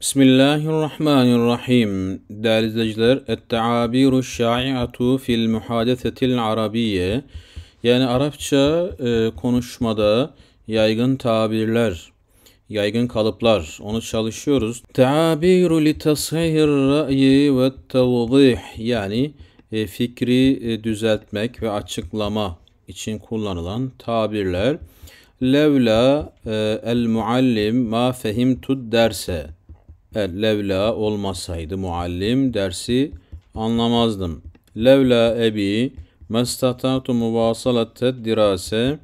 Bismillahirrahmanirrahim. Değerli izleyiciler, Et-Teabiru Şai'atu fil Muhadesetil Arabiye. Yani Arapça e, konuşmada yaygın tabirler, yaygın kalıplar. Onu çalışıyoruz. Teabiru li tasihir ra'yi ve tevzih. Yani e, fikri e, düzeltmek ve açıklama için kullanılan tabirler. Levla e, el muallim ma fehimtud derse El levla olmasaydı muallim dersi anlamazdım. Levla ebi mestatatu muvasalette dirase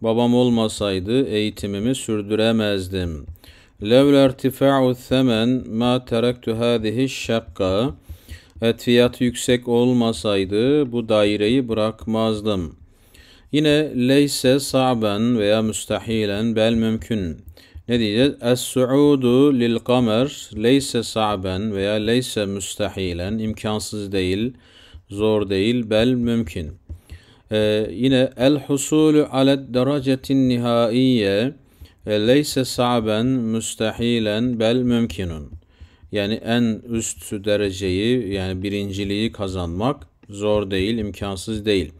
babam olmasaydı eğitimimi sürdüremezdim. Levla irtifa'u themen ma teraktu hadihi şakka et fiyatı yüksek olmasaydı bu daireyi bırakmazdım. Yine leyse sa'ben veya müstahilen bel mümkün. Ne diyeceğiz? Es-su'udu lil kamer leyse sa'ben veya leyse müstahilen imkansız değil, zor değil, bel mümkün. Ee, yine el husulu aled derecetin nihaiye ee, leyse sa'ben müstahilen bel mümkünün. Yani en üst dereceyi yani birinciliği kazanmak zor değil, imkansız değil.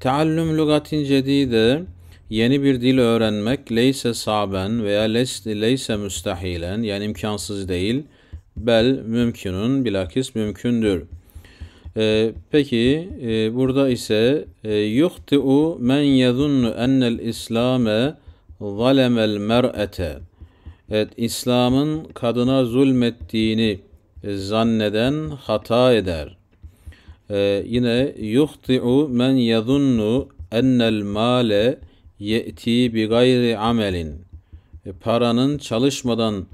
Teallüm lügatin cedide Yeni bir dil öğrenmek leyse saben veya leyse müstahilen yani imkansız değil bel mümkünün bilakis mümkündür. Ee, peki e, burada ise e, yuhti'u men yezunnu ennel islame zalemel mer'ete Evet İslam'ın kadına zulmettiğini e, zanneden hata eder. Ee, yine yuhti'u men yezunnu ennel male ye'ti bi gayri amelin e, paranın çalışmadan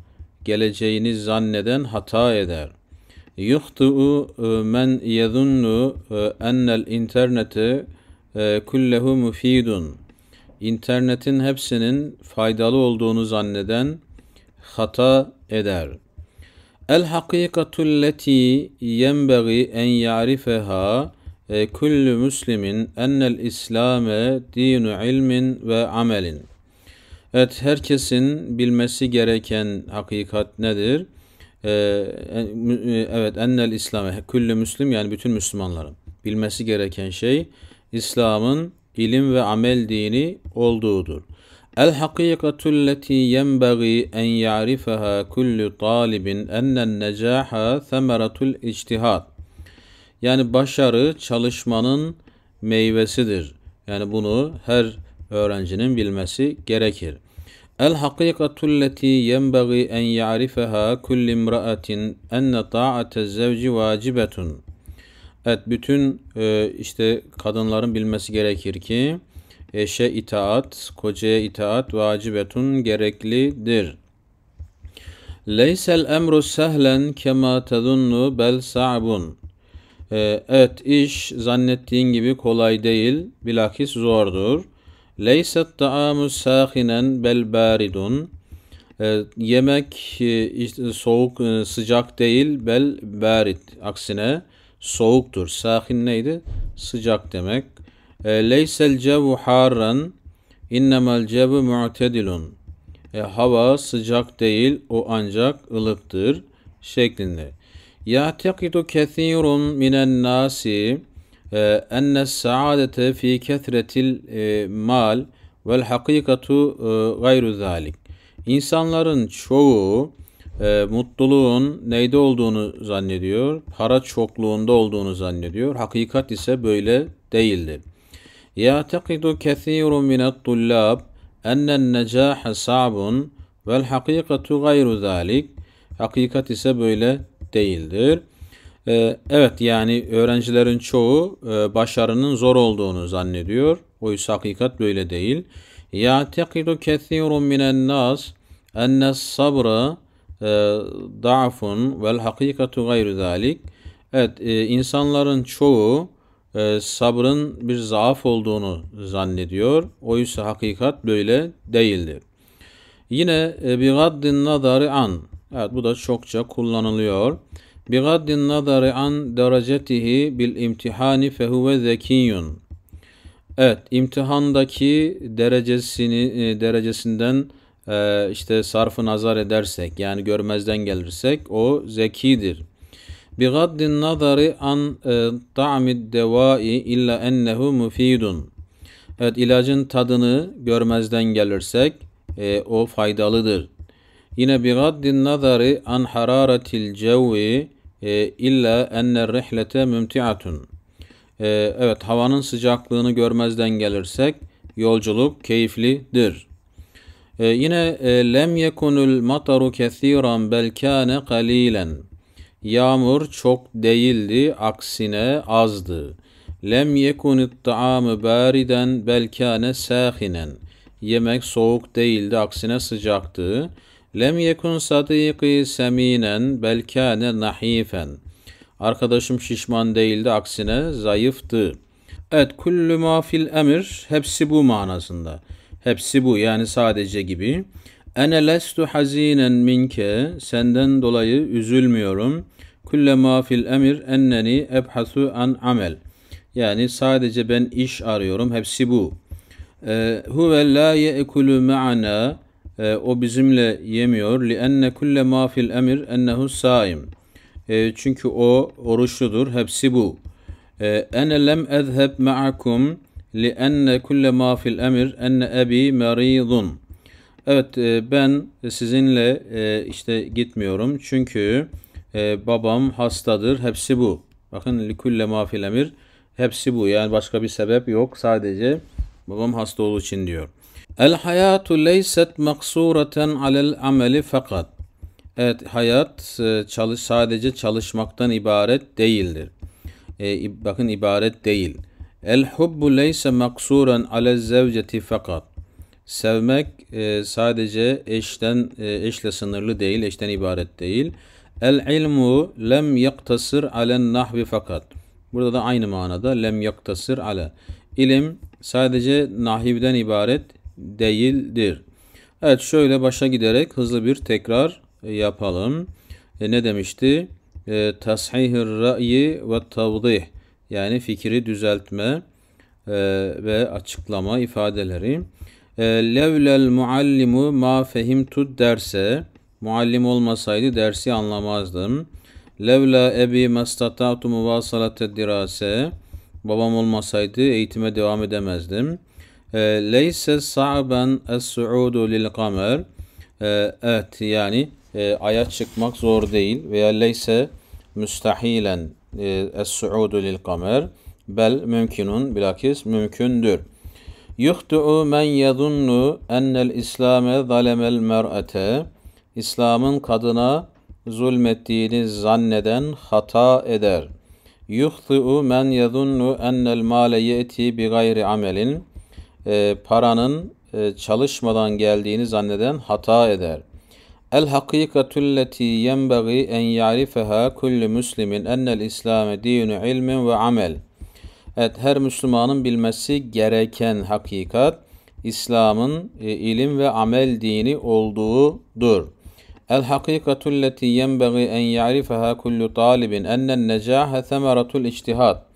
geleceğini zanneden hata eder. Yuhtu'u e, men yezunnu e, ennel interneti kullehu mufidun. İnternetin hepsinin faydalı olduğunu zanneden hata eder. El hakikatu leti yenbagi en yarifeha e, küllü müslimin ennel İslame dinu ilmin ve amelin. Evet herkesin bilmesi gereken hakikat nedir? E, e, evet ennel İslame küllü müslim yani bütün Müslümanların bilmesi gereken şey İslam'ın ilim ve amel dini olduğudur. El hakikatü leti yenbagi en ya'rifeha kullu talibin ennen necaha themeratul ictihad. Yani başarı çalışmanın meyvesidir. Yani bunu her öğrencinin bilmesi gerekir. El hakikatu lati yenbagi en ya'rifaha kulli imra'atin enne ta'ate zevci vacibetun. Evet bütün e, işte kadınların bilmesi gerekir ki eşe itaat, kocaya itaat vacibetun gereklidir. Leysel emru sehlen kema tezunnu bel sa'bun. E, evet iş zannettiğin gibi kolay değil. Bilakis zordur. Leyset ta'amu sâhinen bel baridun. Ee, yemek e, e, soğuk e, sıcak değil bel barid. Aksine soğuktur. Sahin neydi? Sıcak demek. E, Leysel cevu harran innemel cevu mu'tedilun. hava sıcak değil o ancak ılıktır şeklinde. يعتقد كثير من الناس أن السعادة في كثرة المال vel hakikatu gayru İnsanların çoğu e, mutluluğun neyde olduğunu zannediyor, para çokluğunda olduğunu zannediyor. Hakikat ise böyle değildir. Ya'taqidu kethirun minat tullab ennen necah sabun vel hakikatu gayru Hakikat ise böyle değildir. Ee, evet yani öğrencilerin çoğu e, başarının zor olduğunu zannediyor. Oysa hakikat böyle değil. يَعْتَقِدُ كَثِيرٌ مِنَ النَّاسِ اَنَّ الصَّبْرَ ضَعْفٌ وَالْحَقِيقَةُ غَيْرُ ذَٰلِكَ Evet e, insanların çoğu e, sabrın bir zaaf olduğunu zannediyor. Oysa hakikat böyle değildir. Yine بِغَدِّ النَّظَرِ an Evet bu da çokça kullanılıyor. Bigaddin nazari an derecetihi bil imtihani fehuve zekiyun. Evet imtihandaki derecesini e, derecesinden e, işte sarfı nazar edersek yani görmezden gelirsek o zekidir. Bigaddin nazari an e, ta'mid devai illa ennehu mufidun. Evet ilacın tadını görmezden gelirsek e, o faydalıdır. Yine bir raddin nazari an hararetil cevvi e, illa enner rihlete mümti'atun. E, evet havanın sıcaklığını görmezden gelirsek yolculuk keyiflidir. Ee, yine e, lem yekunul mataru kesiran bel kâne kalilen. Yağmur çok değildi, aksine azdı. Lem yekunit ta'amı bariden bel kâne sâhinen. Yemek soğuk değildi, aksine sıcaktı. Lem yekun sadiki seminen bel kâne nahifen. Arkadaşım şişman değildi aksine zayıftı. Evet kullu ma fil emir hepsi bu manasında. Hepsi bu yani sadece gibi. Ene lestu hazinen minke senden dolayı üzülmüyorum. Kulle ma fil emir enneni ebhasu an amel. Yani sadece ben iş arıyorum. Hepsi bu. Ee, huve la ye'kulu ma'ana e, o bizimle yemiyor. Li enne kulle ma fil emir ennehu saim. E, çünkü o oruçludur. Hepsi bu. E, ene lem ezheb ma'akum li enne kulle ma fil emir enne ebi meridun. Evet e, ben sizinle e, işte gitmiyorum. Çünkü e, babam hastadır. Hepsi bu. Bakın li kulle ma fil emir. Hepsi bu. Yani başka bir sebep yok. Sadece babam hasta olduğu için diyor. El-hayatu leyset maksureten alel ameli fakat. Evet hayat e, çalış, sadece çalışmaktan ibaret değildir. E, bakın ibaret değil. El hubbu leyse maksuren ale zevceti fakat. Sevmek e, sadece eşten e, eşle sınırlı değil, eşten ibaret değil. El ilmu lem yaktasır alen nahvi fakat. Burada da aynı manada lem yaktasır ale. İlim sadece nahivden ibaret değildir. Evet şöyle başa giderek hızlı bir tekrar yapalım. E, ne demişti? E, Tashihir ra'yi ve tavdih yani fikri düzeltme e, ve açıklama ifadeleri. E, Levlel muallimu ma fehimtu derse muallim olmasaydı dersi anlamazdım. Levla ebi mastatatu muvasalate dirase babam olmasaydı eğitime devam edemezdim.'' Ee, leyse sa'ben es-su'udu lil kamer. Ee, evet yani e, aya çıkmak zor değil veya leyse müstahilen e, es-su'udu lil kamer. Bel mümkünün bilakis mümkündür. Yuhtu'u men yadunnu ennel islame zalemel mer'ete. İslam'ın kadına zulmettiğini zanneden hata eder. Yuhtu'u men yadunnu ennel male ye'ti bi gayri amelin e, paranın e, çalışmadan geldiğini zanneden hata eder. El hakikatü leti yenbagi en yarifeha kullu müslimin ennel İslam dinu ilmin ve amel. Evet her Müslümanın bilmesi gereken hakikat İslam'ın e, ilim ve amel dini olduğudur. El hakikatü leti yenbagi en yarifeha kullu talibin ennen necahe semeratul içtihad.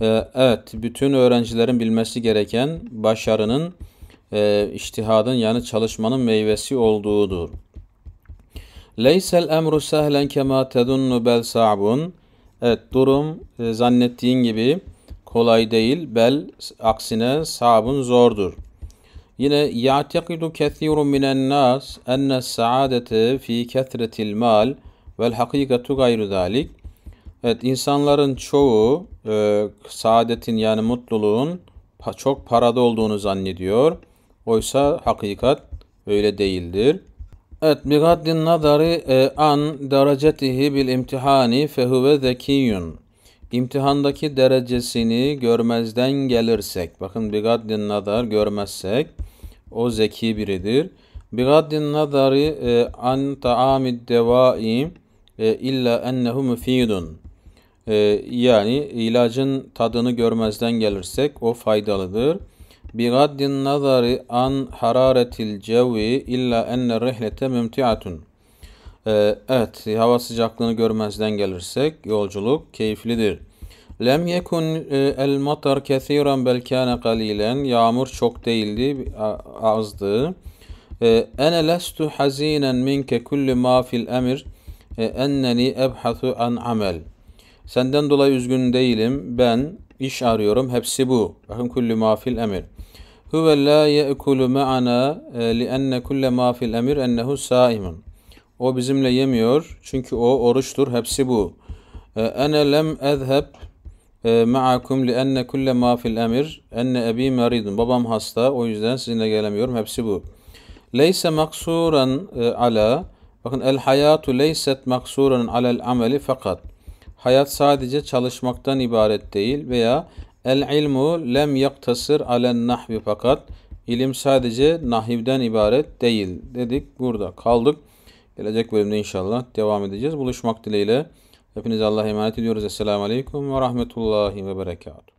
Ee, evet, bütün öğrencilerin bilmesi gereken başarının, e, iştihadın yani çalışmanın meyvesi olduğudur. Leysel emru sehlen kema tedunnu bel sa'bun. Evet, durum e, zannettiğin gibi kolay değil, bel aksine sabun zordur. Yine ya'takidu kethirun minen nas enne saadete fi kethretil mal vel hakikatu gayru zalik. Evet insanların çoğu e, saadetin yani mutluluğun pa çok parada olduğunu zannediyor. Oysa hakikat öyle değildir. Evet migaddin nazari e, an derecetihi bil imtihani fehuve zekiyun. İmtihandaki derecesini görmezden gelirsek, bakın bigaddin nazar görmezsek o zeki biridir. Bigaddin nazari e, an taamid devai e, illa ennehu müfidun. Ee, yani ilacın tadını görmezden gelirsek o faydalıdır. Bigaddin nazari an hararetil cevi illa enne rehlete mümtiatun. Ee, evet, hava sıcaklığını görmezden gelirsek yolculuk keyiflidir. Lem yekun e, el matar kesiran bel kana qalilan. Yağmur çok değildi, azdı. Ee, ene lestu hazinen minke kullu ma fil emir. Enneni ebhathu an amel.'' Senden dolayı üzgün değilim. Ben iş arıyorum. Hepsi bu. Bakın kullu ma fil emir. Huve la ye'kulu ma'ana e, li'enne kulle ma fil emir ennehu saimun. O bizimle yemiyor çünkü o oruçtur. Hepsi bu. E, ene lem ezheb e, ma'akum li'enne kulle ma fil emir enne ebi meridun. Babam hasta o yüzden sizinle gelemiyorum. Hepsi bu. Leyse maksuran ala Bakın el hayatu leyset maksuran alel ameli fakat hayat sadece çalışmaktan ibaret değil veya el ilmu lem yaktasır alen nahvi fakat ilim sadece nahivden ibaret değil dedik burada kaldık. Gelecek bölümde inşallah devam edeceğiz. Buluşmak dileğiyle. hepiniz Allah'a emanet ediyoruz. Esselamu Aleyküm ve Rahmetullahi ve Berekatuhu.